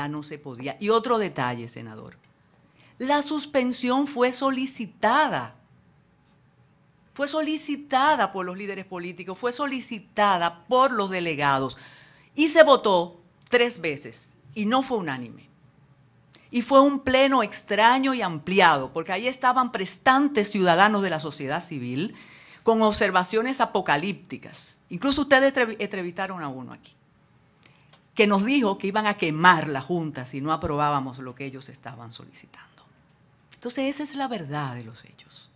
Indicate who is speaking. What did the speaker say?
Speaker 1: ya no se podía. Y otro detalle, senador. La suspensión fue solicitada. Fue solicitada por los líderes políticos, fue solicitada por los delegados y se votó tres veces y no fue unánime. Y fue un pleno extraño y ampliado, porque ahí estaban prestantes ciudadanos de la sociedad civil con observaciones apocalípticas. Incluso ustedes entrevistaron a uno aquí que nos dijo que iban a quemar la Junta si no aprobábamos lo que ellos estaban solicitando. Entonces esa es la verdad de
Speaker 2: los hechos.